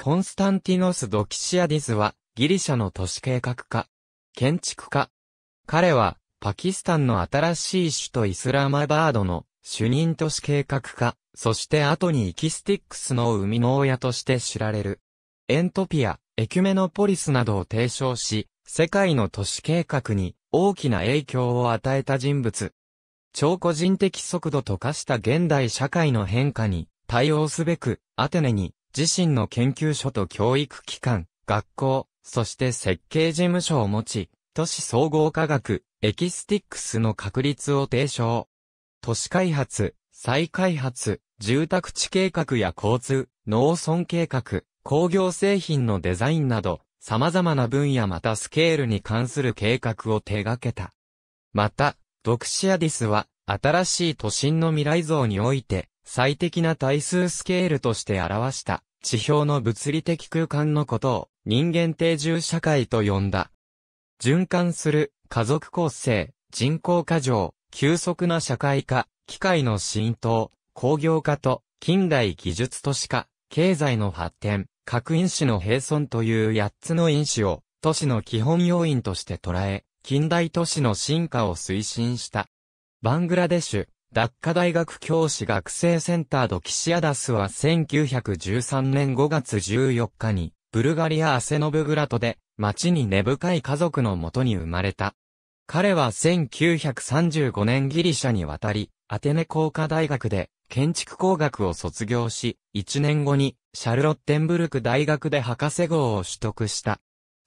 コンスタンティノス・ドキシアディスは、ギリシャの都市計画家、建築家。彼は、パキスタンの新しい首都イスラマバードの主任都市計画家、そして後にイキスティックスの生みの親として知られる。エントピア、エキュメノポリスなどを提唱し、世界の都市計画に大きな影響を与えた人物。超個人的速度と化した現代社会の変化に対応すべく、アテネに自身の研究所と教育機関、学校、そして設計事務所を持ち、都市総合科学、エキスティックスの確立を提唱。都市開発、再開発、住宅地計画や交通、農村計画、工業製品のデザインなど、様々な分野またスケールに関する計画を手掛けた。また、ドクシアディスは、新しい都心の未来像において、最適な対数スケールとして表した地表の物理的空間のことを人間定住社会と呼んだ。循環する家族構成、人口過剰、急速な社会化、機械の浸透、工業化と近代技術都市化、経済の発展、各因子の並存という8つの因子を都市の基本要因として捉え、近代都市の進化を推進した。バングラデシュ、ダッカ大学教師学生センタードキシアダスは1913年5月14日に、ブルガリア・アセノブグラトで、町に根深い家族のもとに生まれた。彼は1935年ギリシャに渡り、アテネ工科大学で建築工学を卒業し、1年後にシャルロッテンブルク大学で博士号を取得した。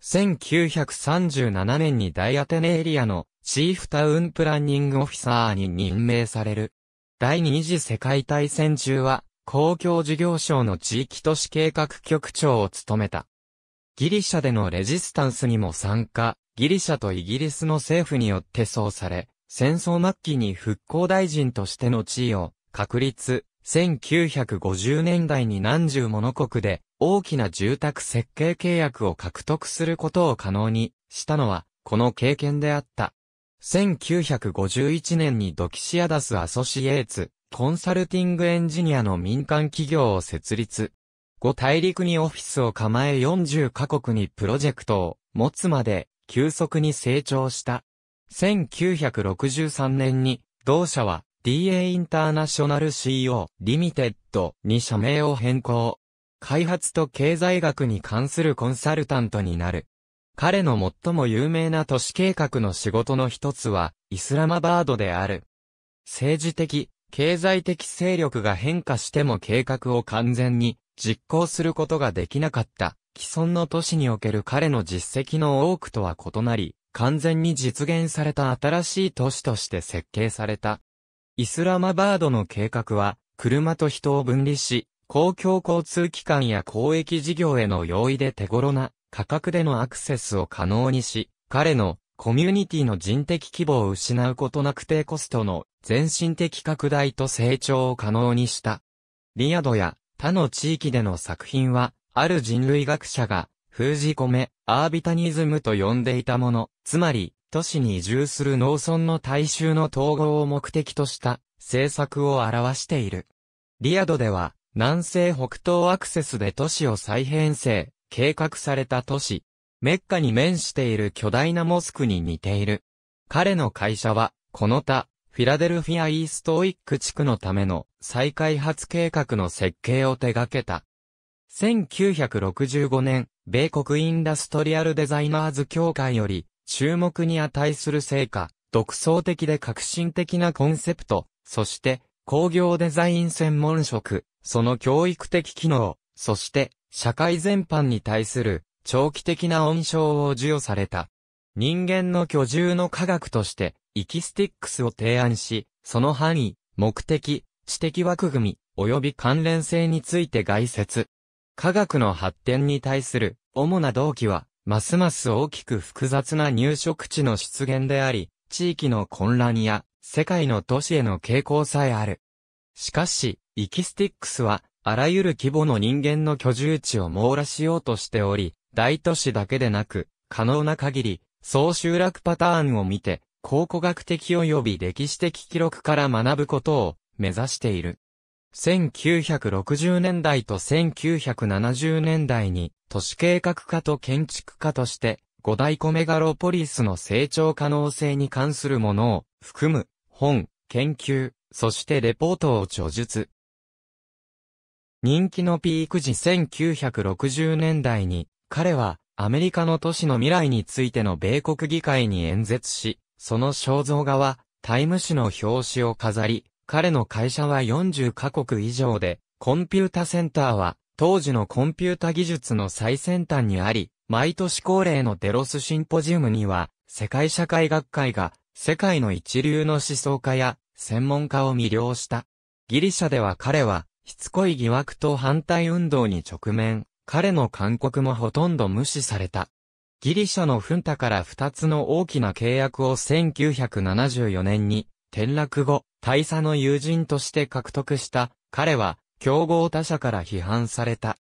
1937年に大アテネエリアのチーフタウンプランニングオフィサーに任命される。第二次世界大戦中は、公共事業省の地域都市計画局長を務めた。ギリシャでのレジスタンスにも参加、ギリシャとイギリスの政府によってそうされ、戦争末期に復興大臣としての地位を確立、1950年代に何十もの国で大きな住宅設計契約を獲得することを可能にしたのはこの経験であった。1951年にドキシアダス・アソシエーツ、コンサルティングエンジニアの民間企業を設立。5大陸にオフィスを構え40カ国にプロジェクトを持つまで急速に成長した。1963年に同社は DA インターナショナル CO リミテッドに社名を変更。開発と経済学に関するコンサルタントになる。彼の最も有名な都市計画の仕事の一つは、イスラマバードである。政治的、経済的勢力が変化しても計画を完全に実行することができなかった、既存の都市における彼の実績の多くとは異なり、完全に実現された新しい都市として設計された。イスラマバードの計画は、車と人を分離し、公共交通機関や公益事業への容易で手頃な価格でのアクセスを可能にし、彼のコミュニティの人的規模を失うことなく低コストの全身的拡大と成長を可能にした。リアドや他の地域での作品は、ある人類学者が、封じ込め、アービタニズムと呼んでいたもの、つまり、都市に移住する農村の大衆の統合を目的とした政策を表している。リアドでは、南西北東アクセスで都市を再編成、計画された都市。メッカに面している巨大なモスクに似ている。彼の会社は、この他、フィラデルフィアイーストウィック地区のための再開発計画の設計を手掛けた。1965年、米国インダストリアルデザイナーズ協会より、注目に値する成果、独創的で革新的なコンセプト、そして、工業デザイン専門職、その教育的機能、そして、社会全般に対する長期的な恩賞を授与された。人間の居住の科学として、イキスティックスを提案し、その範囲、目的、知的枠組み、及び関連性について概説。科学の発展に対する主な動機は、ますます大きく複雑な入植地の出現であり、地域の混乱や世界の都市への傾向さえある。しかし、イキスティックスは、あらゆる規模の人間の居住地を網羅しようとしており、大都市だけでなく、可能な限り、総集落パターンを見て、考古学的及び歴史的記録から学ぶことを目指している。1960年代と1970年代に都市計画家と建築家として五大コメガロポリスの成長可能性に関するものを含む本、研究、そしてレポートを著述。人気のピーク時1960年代に、彼はアメリカの都市の未来についての米国議会に演説し、その肖像画はタイム誌の表紙を飾り、彼の会社は40カ国以上で、コンピュータセンターは当時のコンピュータ技術の最先端にあり、毎年恒例のデロスシンポジウムには、世界社会学会が世界の一流の思想家や専門家を魅了した。ギリシャでは彼はしつこい疑惑と反対運動に直面、彼の勧告もほとんど無視された。ギリシャのフンタから2つの大きな契約を1974年に、転落後、大佐の友人として獲得した、彼は、競合他社から批判された。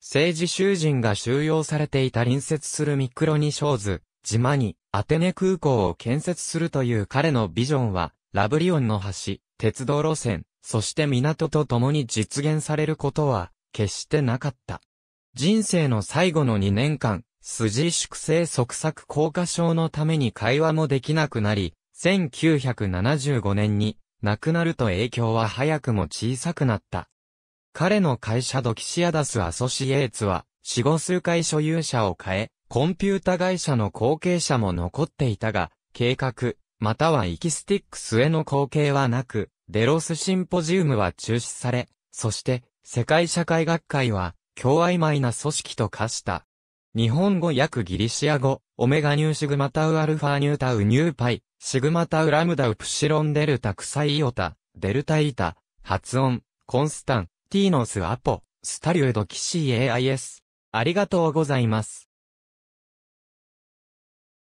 政治囚人が収容されていた隣接するミクロニショーズ、島に、アテネ空港を建設するという彼のビジョンは、ラブリオンの橋、鉄道路線、そして港と共に実現されることは、決してなかった。人生の最後の2年間、筋粛清即作硬化症のために会話もできなくなり、1975年に亡くなると影響は早くも小さくなった。彼の会社ドキシアダスアソシエーツは、死後数回所有者を変え、コンピュータ会社の後継者も残っていたが、計画、またはイキスティックスへの光景はなく、デロスシンポジウムは中止され、そして、世界社会学会は、共曖昧な組織と化した。日本語訳ギリシア語、オメガニューシグマタウアルファニュータウニューパイ、シグマタウラムダウプシロンデルタクサイオタ、デルタイタ、発音、コンスタン、ティーノスアポ、スタリュードキシー AIS。ありがとうございます。